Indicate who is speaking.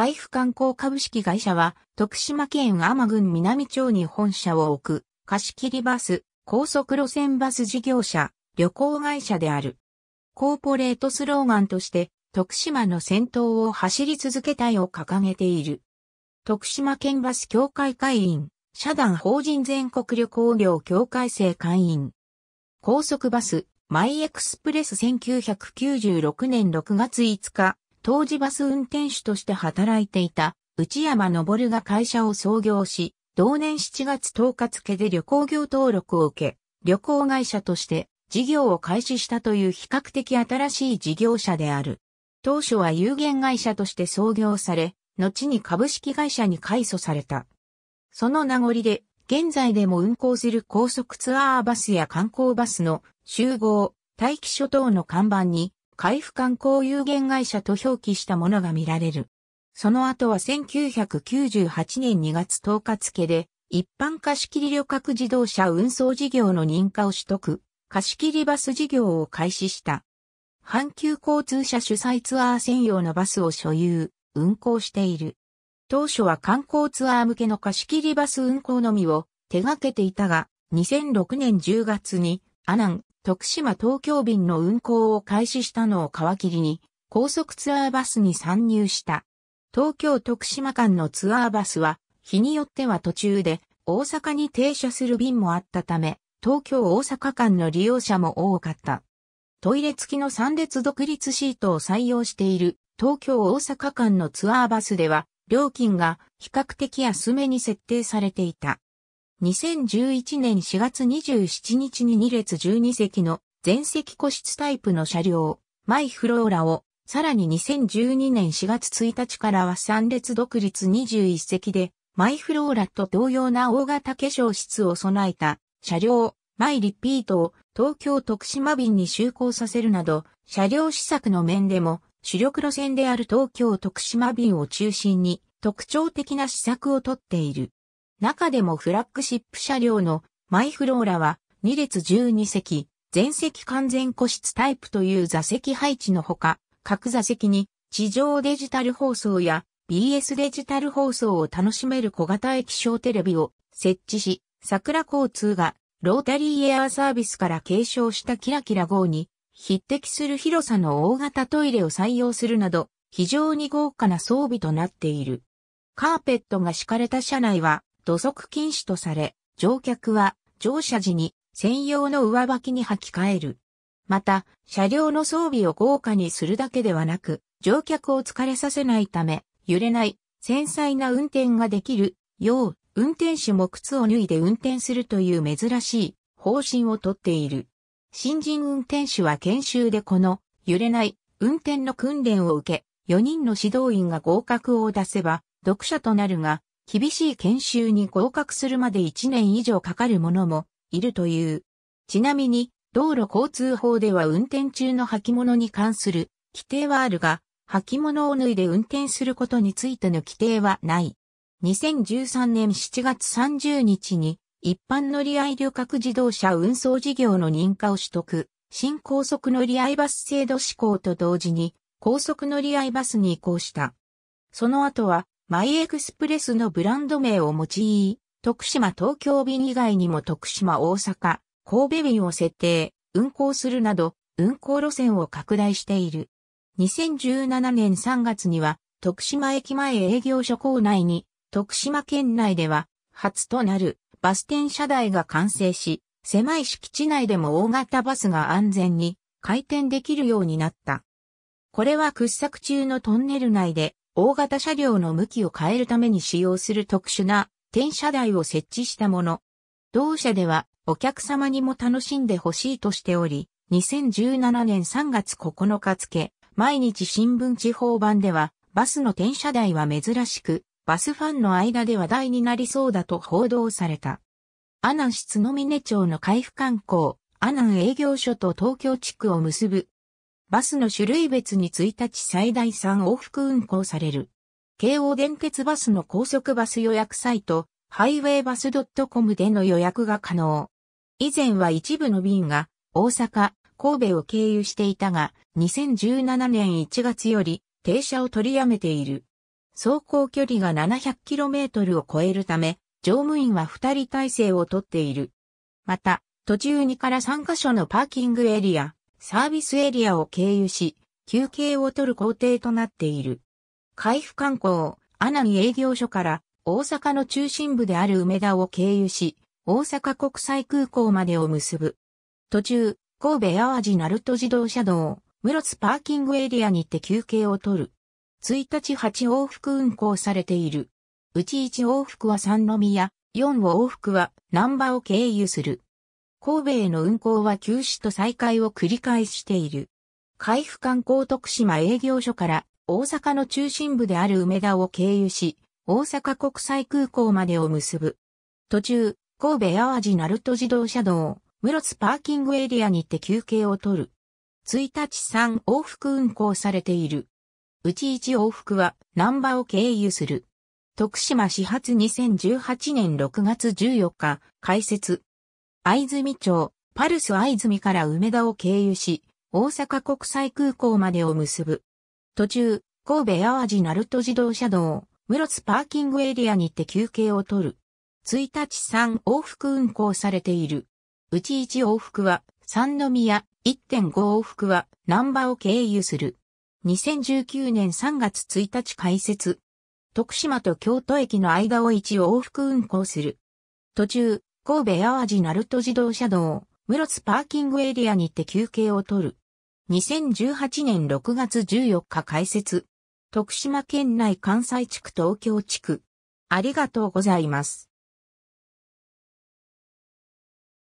Speaker 1: 海部観光株式会社は、徳島県天郡南町に本社を置く、貸切バス、高速路線バス事業者、旅行会社である。コーポレートスローガンとして、徳島の先頭を走り続けたいを掲げている。徳島県バス協会会員、社団法人全国旅行業協会生会員。高速バス、マイエクスプレス1996年6月5日、当時バス運転手として働いていた内山昇が会社を創業し、同年7月10日付で旅行業登録を受け、旅行会社として事業を開始したという比較的新しい事業者である。当初は有限会社として創業され、後に株式会社に改祖された。その名残で、現在でも運行する高速ツアーバスや観光バスの集合、待機所等の看板に、海部観光有限会社と表記したものが見られる。その後は1998年2月10日付で、一般貸切旅客自動車運送事業の認可を取得、貸切バス事業を開始した。阪急交通社主催ツアー専用のバスを所有、運行している。当初は観光ツアー向けの貸切バス運行のみを手掛けていたが、2006年10月に、阿南、徳島東京便の運行を開始したのを皮切りに、高速ツアーバスに参入した。東京徳島間のツアーバスは、日によっては途中で大阪に停車する便もあったため、東京大阪間の利用者も多かった。トイレ付きの3列独立シートを採用している東京大阪間のツアーバスでは、料金が比較的安めに設定されていた。2011年4月27日に2列12席の全席個室タイプの車両、マイフローラを、さらに2012年4月1日からは3列独立21席で、マイフローラと同様な大型化粧室を備えた車両、マイリピートを東京徳島便に就航させるなど、車両施策の面でも主力路線である東京徳島便を中心に特徴的な施策をとっている。中でもフラッグシップ車両のマイフローラは2列12席、全席完全個室タイプという座席配置のほか、各座席に地上デジタル放送や BS デジタル放送を楽しめる小型液晶テレビを設置し、桜交通がロータリーエアーサービスから継承したキラキラ号に匹敵する広さの大型トイレを採用するなど非常に豪華な装備となっている。カーペットが敷かれた車内は土足禁止とされ、乗客は乗車時に専用の上履きに履き替える。また、車両の装備を豪華にするだけではなく、乗客を疲れさせないため、揺れない、繊細な運転ができる、よう、運転手も靴を脱いで運転するという珍しい方針をとっている。新人運転手は研修でこの、揺れない、運転の訓練を受け、4人の指導員が合格を出せば、読者となるが、厳しい研修に合格するまで1年以上かかる者もいるという。ちなみに、道路交通法では運転中の履物に関する規定はあるが、履物を脱いで運転することについての規定はない。2013年7月30日に一般乗り合い旅客自動車運送事業の認可を取得、新高速乗り合いバス制度施行と同時に高速乗り合いバスに移行した。その後はマイエクスプレスのブランド名を用い、徳島東京便以外にも徳島大阪、神戸便を設定、運行するなど、運行路線を拡大している。2017年3月には、徳島駅前営業所構内に、徳島県内では、初となるバス停車台が完成し、狭い敷地内でも大型バスが安全に回転できるようになった。これは掘削中のトンネル内で大型車両の向きを変えるために使用する特殊な転車台を設置したもの。同社ではお客様にも楽しんでほしいとしており、2017年3月9日付、毎日新聞地方版では、バスの転車台は珍しく、バスファンの間で話題になりそうだと報道された。阿南市津峰町の海部観光、阿南営業所と東京地区を結ぶバスの種類別に1日最大3往復運行される。京王電鉄バスの高速バス予約サイト、ハイウェイバス .com での予約が可能。以前は一部の便が大阪、神戸を経由していたが、2017年1月より停車を取りやめている。走行距離が 700km を超えるため、乗務員は2人体制をとっている。また、途中2から3カ所のパーキングエリア、サービスエリアを経由し、休憩を取る工程となっている。海部観光、阿南営業所から大阪の中心部である梅田を経由し、大阪国際空港までを結ぶ。途中、神戸淡路鳴門自動車道、室津パーキングエリアにて休憩を取る。1日8往復運行されている。うち1往復は三宮、4往復は南波を経由する。神戸への運行は休止と再開を繰り返している。海部観光徳島営業所から大阪の中心部である梅田を経由し、大阪国際空港までを結ぶ。途中、神戸淡路鳴門自動車道、室津パーキングエリアにて休憩を取る。1日3往復運行されている。うち1往復は南波を経由する。徳島始発2018年6月14日、開設。藍住町、パルス藍住から梅田を経由し、大阪国際空港までを結ぶ。途中、神戸淡路鳴門自動車道、室津パーキングエリアにて休憩を取る。1日3往復運行されている。うち1往復は三宮、1.5往復は南波を経由する。2019年3月1日開設。徳島と京都駅の間を1往復運行する。途中、神戸淡路鳴門自動車道、室津パーキングエリアにて休憩を取る。2018年6月14日開設。徳島県内関西地区東京地区。ありがとうございます。